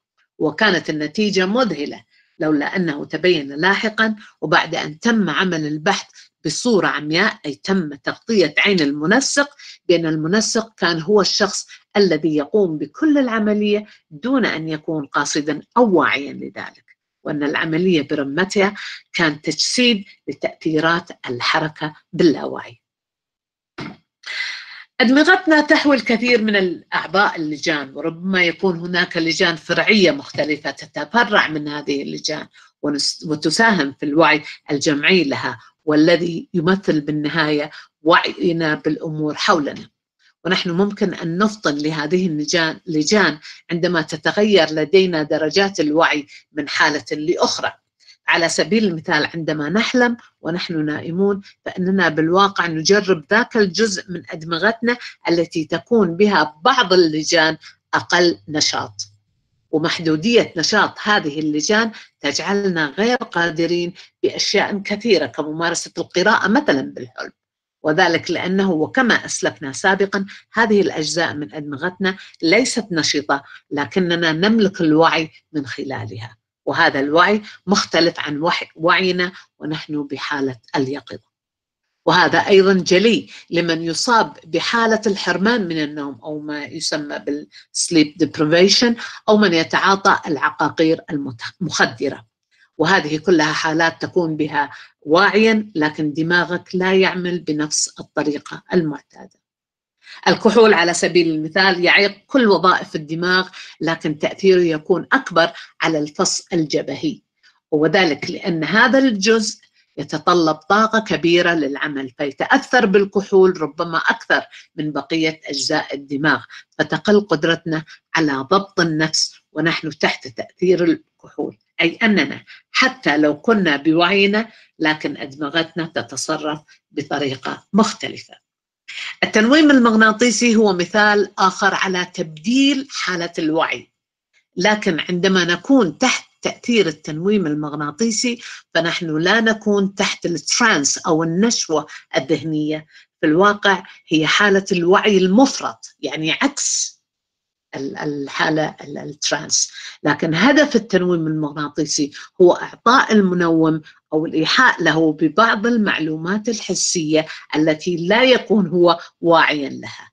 وكانت النتيجة مذهلة لولا أنه تبين لاحقا وبعد أن تم عمل البحث بصورة عمياء أي تم تغطية عين المنسق بأن المنسق كان هو الشخص الذي يقوم بكل العملية دون أن يكون قاصدا أو واعيا لذلك وأن العملية برمتها كان تجسيد لتأثيرات الحركة باللاوعي أدمغتنا تحوي الكثير من الأعضاء اللجان وربما يكون هناك لجان فرعية مختلفة تتفرع من هذه اللجان وتساهم في الوعي الجمعي لها والذي يمثل بالنهاية وعينا بالأمور حولنا ونحن ممكن أن نفطن لهذه اللجان عندما تتغير لدينا درجات الوعي من حالة لأخرى على سبيل المثال عندما نحلم ونحن نائمون فإننا بالواقع نجرب ذاك الجزء من أدمغتنا التي تكون بها بعض اللجان أقل نشاط ومحدودية نشاط هذه اللجان تجعلنا غير قادرين بأشياء كثيرة كممارسة القراءة مثلا بالحلم وذلك لأنه وكما أسلفنا سابقا هذه الأجزاء من أدمغتنا ليست نشطة لكننا نملك الوعي من خلالها وهذا الوعي مختلف عن وعينا ونحن بحالة اليقظة وهذا أيضا جلي لمن يصاب بحالة الحرمان من النوم أو ما يسمى بالسليب ديبريفيشن أو من يتعاطى العقاقير المخدرة وهذه كلها حالات تكون بها واعيا لكن دماغك لا يعمل بنفس الطريقة المعتادة الكحول على سبيل المثال يعيق كل وظائف الدماغ لكن تأثيره يكون أكبر على الفص الجبهي وذلك لأن هذا الجزء يتطلب طاقة كبيرة للعمل فيتأثر بالكحول ربما أكثر من بقية أجزاء الدماغ فتقل قدرتنا على ضبط النفس ونحن تحت تأثير الكحول أي أننا حتى لو كنا بوعينا لكن أدمغتنا تتصرف بطريقة مختلفة التنويم المغناطيسي هو مثال آخر على تبديل حالة الوعي لكن عندما نكون تحت تأثير التنويم المغناطيسي فنحن لا نكون تحت الترانس أو النشوة الذهنية في الواقع هي حالة الوعي المفرط يعني عكس الحالة الترانس لكن هدف التنويم المغناطيسي هو إعطاء المنوم أو الإيحاء له ببعض المعلومات الحسية التي لا يكون هو واعيا لها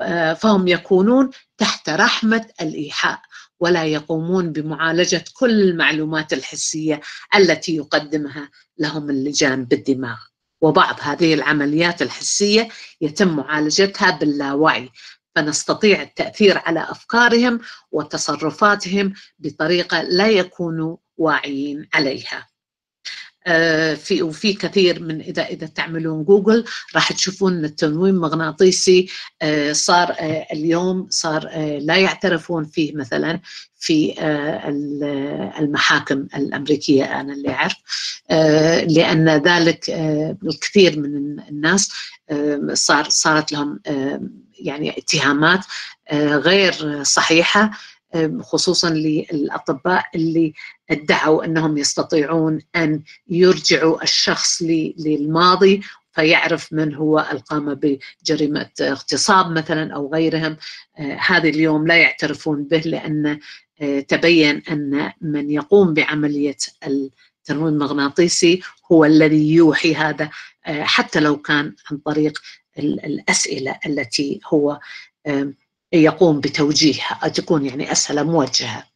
آه، فهم يكونون تحت رحمة الإيحاء ولا يقومون بمعالجة كل المعلومات الحسية التي يقدمها لهم اللجان بالدماغ وبعض هذه العمليات الحسية يتم معالجتها باللاوعي فنستطيع التأثير على أفكارهم وتصرفاتهم بطريقة لا يكونوا واعيين عليها آه، في وفي كثير من اذا اذا تعملون جوجل راح تشوفون ان التنويم المغناطيسي آه، صار آه، اليوم صار لا يعترفون فيه مثلا في المحاكم الامريكيه انا اللي اعرف لان ذلك الكثير من الناس صار صارت لهم يعني اتهامات غير صحيحه خصوصا للاطباء اللي ادعوا انهم يستطيعون ان يرجعوا الشخص للماضي فيعرف من هو القام بجريمه اغتصاب مثلا او غيرهم أه، هذا اليوم لا يعترفون به لان أه، تبين ان من يقوم بعمليه التنويم المغناطيسي هو الذي يوحي هذا أه، حتى لو كان عن طريق الاسئله التي هو يقوم بتوجيهها تكون يعني أسئلة موجهة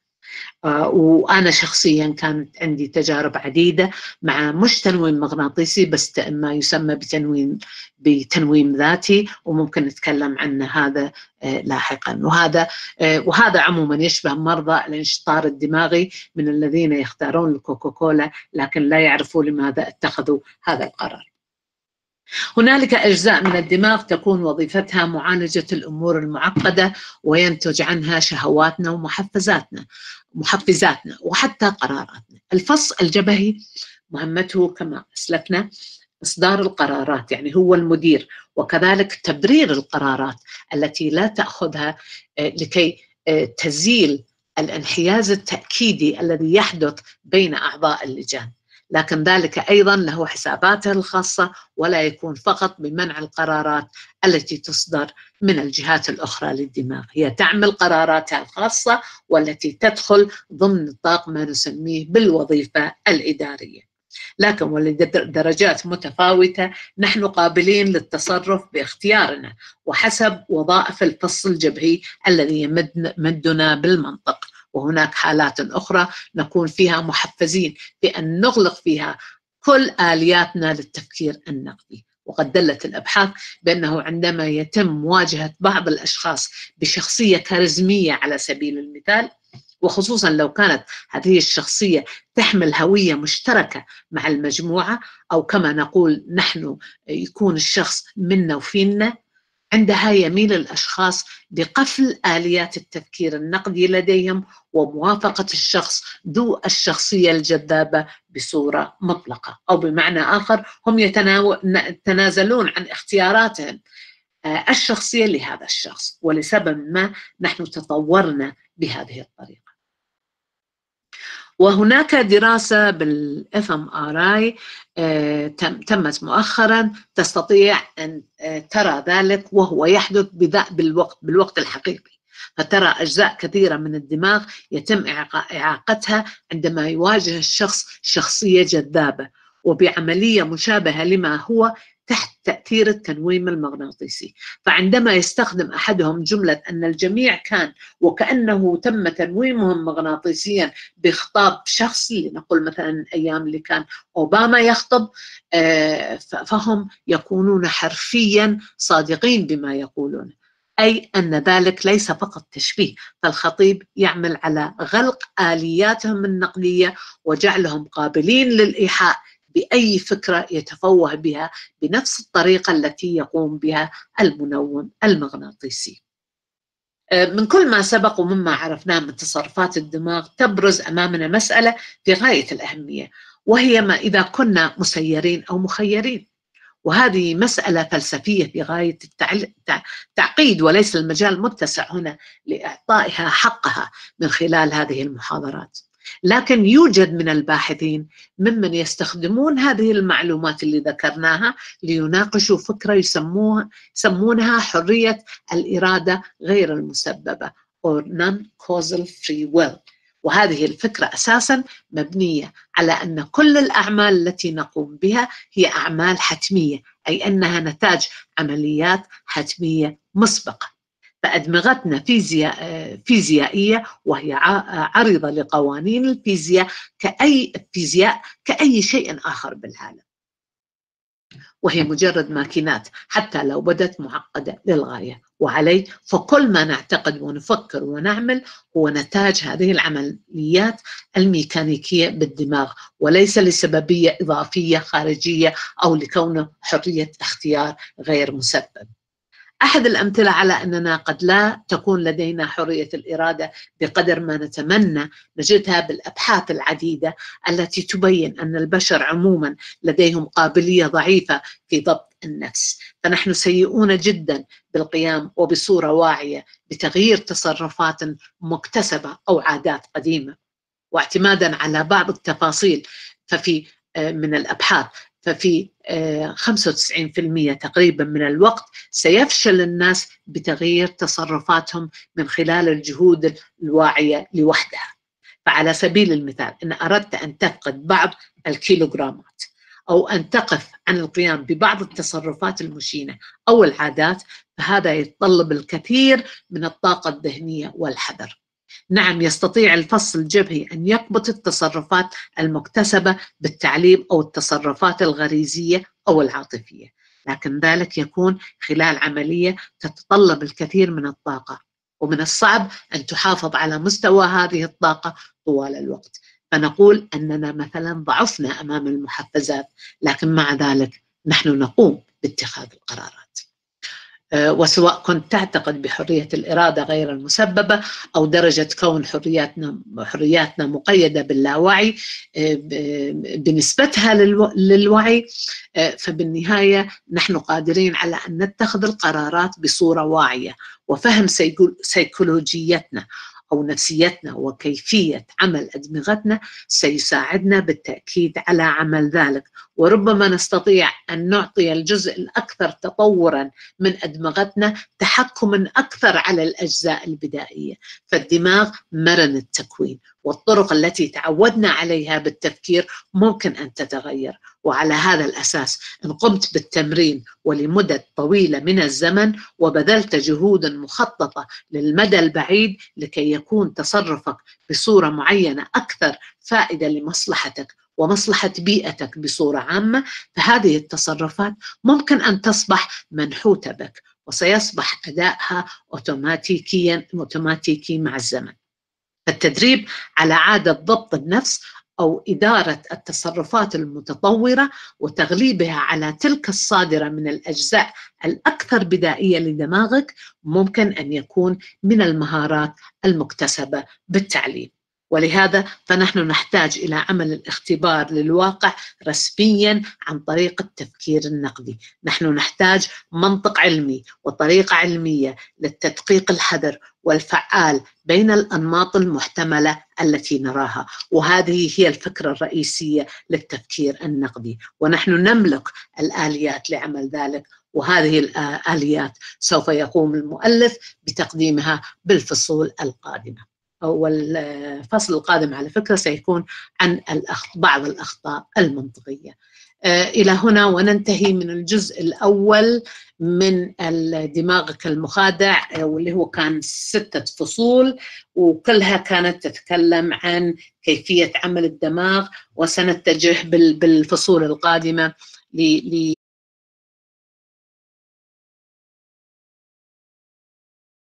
آه، وأنا شخصيا كانت عندي تجارب عديدة مع مش تنويم مغناطيسي بس ما يسمى بتنويم بتنويم ذاتي وممكن نتكلم عن هذا آه، لاحقا وهذا آه، وهذا عموما يشبه مرضى الانشطار الدماغي من الذين يختارون الكوكاكولا لكن لا يعرفوا لماذا اتخذوا هذا القرار هنالك أجزاء من الدماغ تكون وظيفتها معالجة الأمور المعقدة وينتج عنها شهواتنا ومحفزاتنا محفزاتنا وحتى قراراتنا الفص الجبهي مهمته كما أسلفنا إصدار القرارات يعني هو المدير وكذلك تبرير القرارات التي لا تأخذها آه، لكي آه، تزيل الانحياز التأكيدي الذي يحدث بين أعضاء اللجان لكن ذلك أيضا له حساباته الخاصة ولا يكون فقط بمنع القرارات التي تصدر من الجهات الأخرى للدماغ هي تعمل قراراتها الخاصة والتي تدخل ضمن نطاق ما نسميه بالوظيفة الإدارية لكن ولدرجات متفاوتة نحن قابلين للتصرف باختيارنا وحسب وظائف الفص الجبهي الذي يمدنا بالمنطق وهناك حالات أخرى نكون فيها محفزين بأن نغلق فيها كل آلياتنا للتفكير النقدي وقد دلت الابحاث بانه عندما يتم مواجهه بعض الاشخاص بشخصيه كاريزميه على سبيل المثال وخصوصا لو كانت هذه الشخصيه تحمل هويه مشتركه مع المجموعه او كما نقول نحن يكون الشخص منا وفينا عندها يميل الأشخاص لقفل آليات التفكير النقدي لديهم وموافقة الشخص ذو الشخصية الجذابة بصورة مطلقة أو بمعنى آخر هم يتنازلون عن اختياراتهم آه، الشخصية لهذا الشخص ولسبب ما نحن تطورنا بهذه الطريقة وهناك دراسة بالاف ام آه، ار اي تمت مؤخرا تستطيع ان آه، ترى ذلك وهو يحدث بالوقت بالوقت الحقيقي فترى اجزاء كثيره من الدماغ يتم اعاقتها عندما يواجه الشخص شخصيه جذابه وبعمليه مشابهه لما هو تحت تأثير التنويم المغناطيسي فعندما يستخدم أحدهم جملة أن الجميع كان وكأنه تم تنويمهم مغناطيسيا بخطاب شخصي لنقل مثلا أيام اللي كان أوباما يخطب آه، فهم يكونون حرفيا صادقين بما يقولون أي أن ذلك ليس فقط تشبيه فالخطيب يعمل على غلق آلياتهم النقلية وجعلهم قابلين للإيحاء باي فكره يتفوه بها بنفس الطريقه التي يقوم بها المنوم المغناطيسي. آه، من كل ما سبق ومما عرفناه من تصرفات الدماغ تبرز امامنا مساله في غايه الاهميه وهي ما اذا كنا مسيرين او مخيرين. وهذه مسألة فلسفية في غاية التعقيد وليس المجال متسع هنا لإعطائها حقها من خلال هذه المحاضرات لكن يوجد من الباحثين ممن يستخدمون هذه المعلومات اللي ذكرناها ليناقشوا فكرة يسموها يسمونها حرية الإرادة غير المسببة or non-causal free will وهذه الفكرة أساسا مبنية على أن كل الأعمال التي نقوم بها هي أعمال حتمية أي أنها نتاج عمليات حتمية مسبقة فأدمغتنا فيزياء فيزيائية وهي عريضة لقوانين الفيزياء كأي فيزياء كأي شيء آخر بالعالم وهي مجرد ماكينات حتى لو بدت معقدة للغاية وعلي فكل ما نعتقد ونفكر ونعمل هو نتاج هذه العمليات الميكانيكية بالدماغ وليس لسببية إضافية خارجية أو لكونه حرية اختيار غير مسبب احد الامثله على اننا قد لا تكون لدينا حريه الاراده بقدر ما نتمنى نجدها بالابحاث العديده التي تبين ان البشر عموما لديهم قابليه ضعيفه في ضبط النفس فنحن سيئون جدا بالقيام وبصوره واعيه بتغيير تصرفات مكتسبه او عادات قديمه واعتمادا على بعض التفاصيل ففي آه، من الابحاث ففي 95% آه، تقريبا من الوقت سيفشل الناس بتغيير تصرفاتهم من خلال الجهود الواعية لوحدها فعلى سبيل المثال إن أردت أن تفقد بعض الكيلوغرامات أو أن تقف عن القيام ببعض التصرفات المشينة أو العادات فهذا يتطلب الكثير من الطاقة الذهنية والحذر نعم يستطيع الفصل الجبهي أن يقبض التصرفات المكتسبة بالتعليم أو التصرفات الغريزية أو العاطفية لكن ذلك يكون خلال عملية تتطلب الكثير من الطاقة ومن الصعب أن تحافظ على مستوى هذه الطاقة طوال الوقت فنقول أننا مثلا ضعفنا أمام المحفزات لكن مع ذلك نحن نقوم باتخاذ القرارات آه، وسواء كنت تعتقد بحرية الإرادة غير المسببة أو درجة كون حرياتنا حرياتنا مقيدة باللاوعي آه، بنسبتها للوعي آه، فبالنهاية نحن قادرين على أن نتخذ القرارات بصورة واعية وفهم سيكولوجيتنا أو نفسيتنا وكيفية عمل أدمغتنا سيساعدنا بالتأكيد على عمل ذلك وربما نستطيع أن نعطي الجزء الأكثر تطورا من أدمغتنا تحكما أكثر على الأجزاء البدائية فالدماغ مرن التكوين والطرق التي تعودنا عليها بالتفكير ممكن أن تتغير وعلى هذا الأساس إن قمت بالتمرين ولمدة طويلة من الزمن وبذلت جهودا مخططة للمدى البعيد لكي يكون تصرفك بصورة معينة أكثر فائدة لمصلحتك ومصلحة بيئتك بصورة عامة فهذه التصرفات ممكن أن تصبح منحوتة بك وسيصبح أدائها أوتوماتيكيا أوتوماتيكي مع الزمن التدريب على عادة ضبط النفس أو إدارة التصرفات المتطورة وتغليبها على تلك الصادرة من الأجزاء الأكثر بدائية لدماغك ممكن أن يكون من المهارات المكتسبة بالتعليم ولهذا فنحن نحتاج إلى عمل الاختبار للواقع رسميا عن طريق التفكير النقدي نحن نحتاج منطق علمي وطريقة علمية للتدقيق الحذر والفعال بين الأنماط المحتملة التي نراها وهذه هي الفكرة الرئيسية للتفكير النقدي ونحن نملك الآليات لعمل ذلك وهذه الآليات سوف يقوم المؤلف بتقديمها بالفصول القادمة والفصل القادم على فكرة سيكون عن الأخط بعض الأخطاء المنطقية آه، إلى هنا وننتهي من الجزء الأول من دماغك المخادع آه، واللي هو كان ستة فصول وكلها كانت تتكلم عن كيفية عمل الدماغ وسنتجه بالفصول القادمة